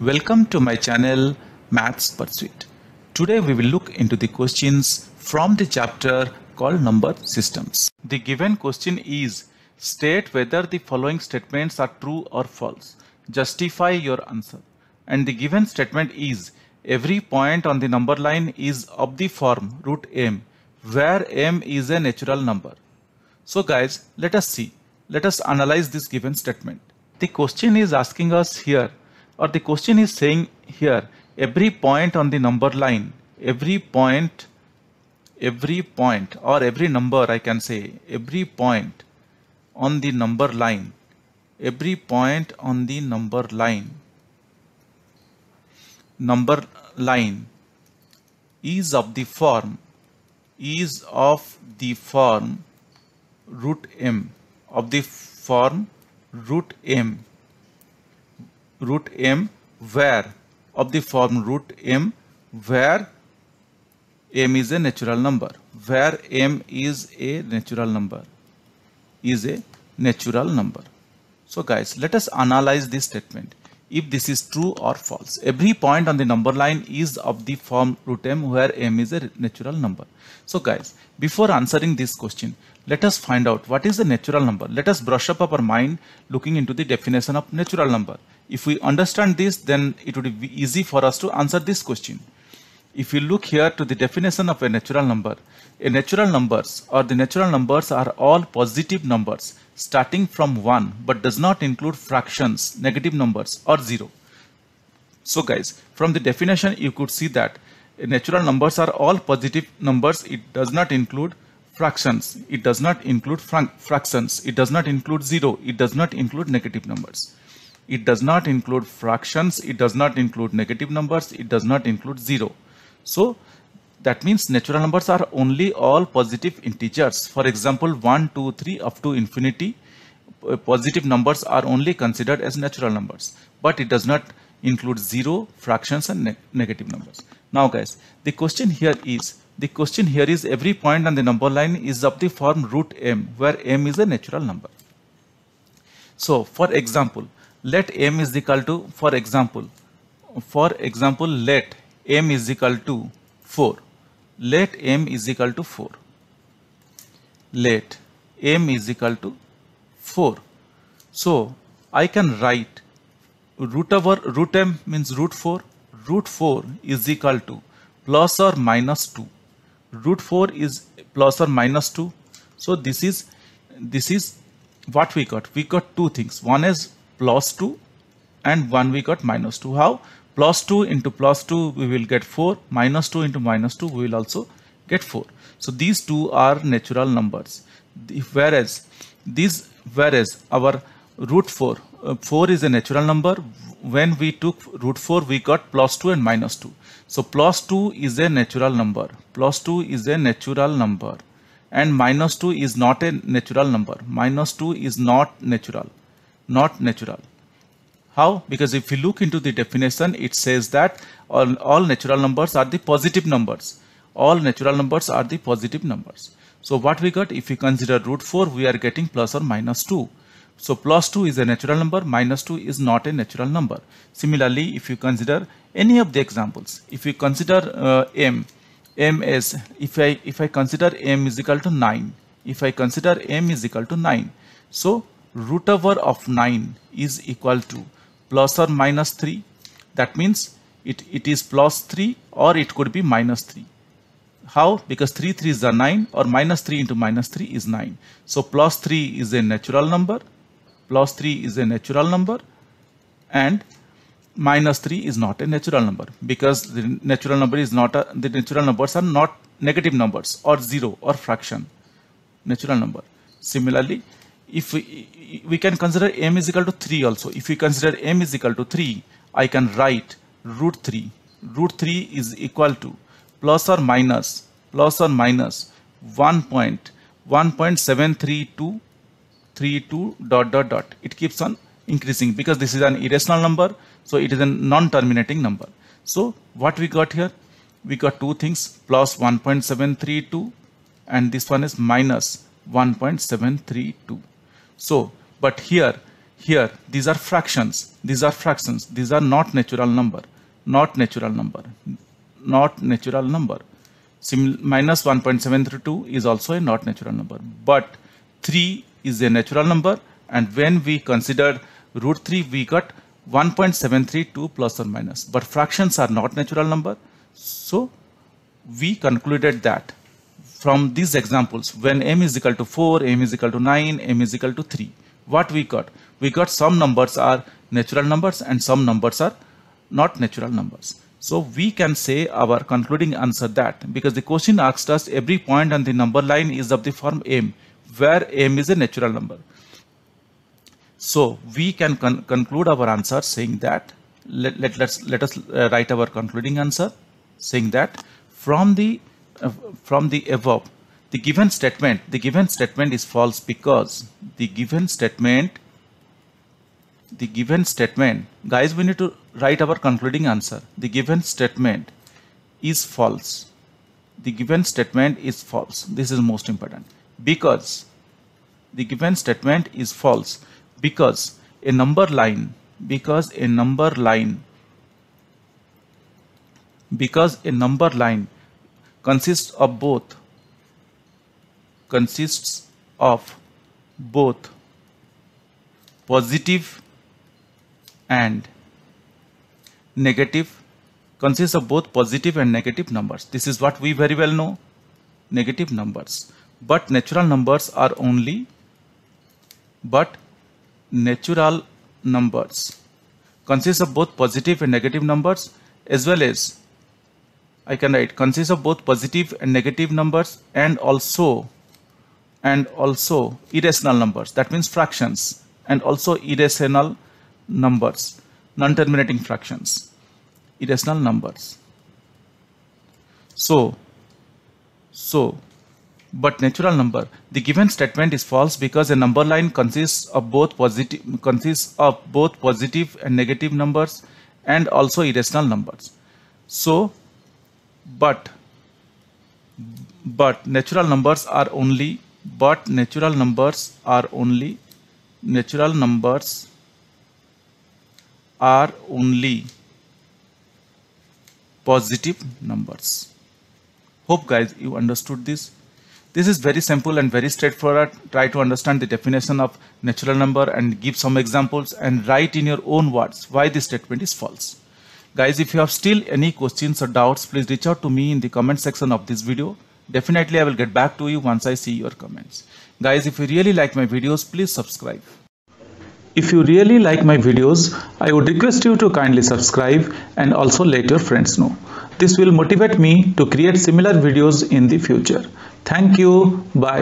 Welcome to my channel Maths Pursuit. Today we will look into the questions from the chapter called Number Systems. The given question is state whether the following statements are true or false. Justify your answer. And the given statement is every point on the number line is of the form root m where m is a natural number. So guys let us see. Let us analyze this given statement. The question is asking us here or the question is saying here every point on the number line every point every point or every number I can say every point on the number line every point on the number line number line is of the form is of the form root m of the form root m root m where of the form root m where m is a natural number where m is a natural number is a natural number so guys let us analyze this statement if this is true or false every point on the number line is of the form root m where m is a natural number so guys before answering this question let us find out what is the natural number let us brush up our mind looking into the definition of natural number if we understand this, then it would be easy for us to answer this question. If we look here to the definition of a natural number, a natural numbers or the natural numbers are all positive numbers starting from 1 but does not include fractions, negative numbers or 0. So guys, from the definition you could see that natural numbers are all positive numbers. It does not include fractions. It does not include fractions. It does not include 0. It does not include negative numbers. It does not include fractions. It does not include negative numbers. It does not include zero. So that means natural numbers are only all positive integers. For example, 1, 2, 3 up to infinity. Uh, positive numbers are only considered as natural numbers. But it does not include zero, fractions and ne negative numbers. Now guys, the question here is, the question here is every point on the number line is of the form root m where m is a natural number. So for example, let m is equal to for example for example let m is equal to 4 let m is equal to 4 let m is equal to 4 so I can write root over root m means root 4 root 4 is equal to plus or minus 2 root 4 is plus or minus 2 so this is this is what we got we got two things one is plus 2 and 1 we got minus 2. How? Plus 2 into plus 2 we will get 4 minus 2 into minus 2 we will also get 4. So these two are natural numbers. Whereas these whereas our root 4 uh, 4 is a natural number when we took root 4 we got plus 2 and minus 2 so plus 2 is a natural number plus 2 is a natural number and minus 2 is not a natural number minus 2 is not natural not natural. How? Because if you look into the definition, it says that all, all natural numbers are the positive numbers. All natural numbers are the positive numbers. So what we got? If we consider root 4, we are getting plus or minus 2. So plus 2 is a natural number, minus 2 is not a natural number. Similarly, if you consider any of the examples, if you consider uh, m, m is, if I, if I consider m is equal to 9, if I consider m is equal to 9, so root over of 9 is equal to plus or minus 3 that means it, it is plus 3 or it could be minus 3 how because 3 3 is a 9 or minus 3 into minus 3 is 9 so plus 3 is a natural number plus 3 is a natural number and minus 3 is not a natural number because the natural number is not a, the natural numbers are not negative numbers or 0 or fraction natural number similarly if we, we can consider m is equal to 3 also. If we consider m is equal to 3, I can write root 3. Root 3 is equal to plus or minus plus or minus 1.1.73232 dot dot dot. It keeps on increasing because this is an irrational number. So it is a non-terminating number. So what we got here? We got two things plus 1.732 and this one is minus 1.732. So, but here, here, these are fractions, these are fractions, these are not natural number, not natural number, not natural number. minus 1.732 is also a not natural number, but 3 is a natural number and when we consider root 3 we got 1.732 plus or minus but fractions are not natural number so we concluded that from these examples, when m is equal to 4, m is equal to 9, m is equal to 3, what we got? We got some numbers are natural numbers and some numbers are not natural numbers. So we can say our concluding answer that because the question asked us every point on the number line is of the form m where m is a natural number. So we can con conclude our answer saying that let, let, let's, let us uh, write our concluding answer saying that from the uh, from the above the given statement the given statement is false because the given statement the given statement guys we need to write our concluding answer the given statement is false the given statement is false this is most important because the given statement is false because a number line because a number line because a number line consists of both consists of both positive and negative consists of both positive and negative numbers this is what we very well know negative numbers but natural numbers are only but natural numbers consists of both positive and negative numbers as well as I can write consists of both positive and negative numbers and also and also irrational numbers that means fractions and also irrational numbers non-terminating fractions irrational numbers so so but natural number the given statement is false because a number line consists of both positive consists of both positive and negative numbers and also irrational numbers so but but natural numbers are only but natural numbers are only natural numbers are only positive numbers hope guys you understood this this is very simple and very straightforward try to understand the definition of natural number and give some examples and write in your own words why this statement is false Guys, if you have still any questions or doubts, please reach out to me in the comment section of this video. Definitely, I will get back to you once I see your comments. Guys, if you really like my videos, please subscribe. If you really like my videos, I would request you to kindly subscribe and also let your friends know. This will motivate me to create similar videos in the future. Thank you. Bye.